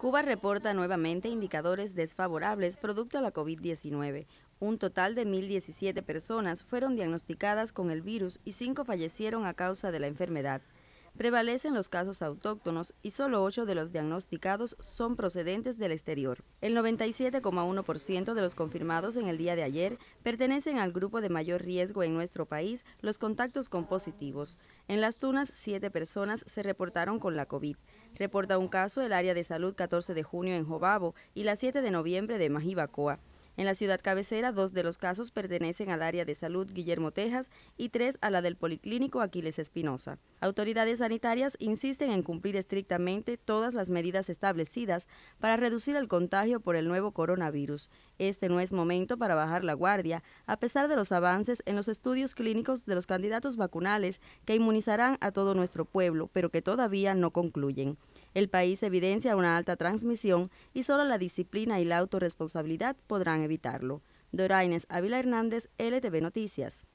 Cuba reporta nuevamente indicadores desfavorables producto a la COVID-19. Un total de 1.017 personas fueron diagnosticadas con el virus y 5 fallecieron a causa de la enfermedad. Prevalecen los casos autóctonos y solo 8 de los diagnosticados son procedentes del exterior. El 97,1% de los confirmados en el día de ayer pertenecen al grupo de mayor riesgo en nuestro país, los contactos con positivos. En Las Tunas, 7 personas se reportaron con la COVID. Reporta un caso el área de salud 14 de junio en Jobabo y la 7 de noviembre de Majibacoa. En la ciudad cabecera, dos de los casos pertenecen al área de salud Guillermo Tejas y tres a la del Policlínico Aquiles Espinosa. Autoridades sanitarias insisten en cumplir estrictamente todas las medidas establecidas para reducir el contagio por el nuevo coronavirus. Este no es momento para bajar la guardia, a pesar de los avances en los estudios clínicos de los candidatos vacunales que inmunizarán a todo nuestro pueblo, pero que todavía no concluyen. El país evidencia una alta transmisión y solo la disciplina y la autorresponsabilidad podrán evitarlo. Doraines Ávila Hernández, LTV Noticias.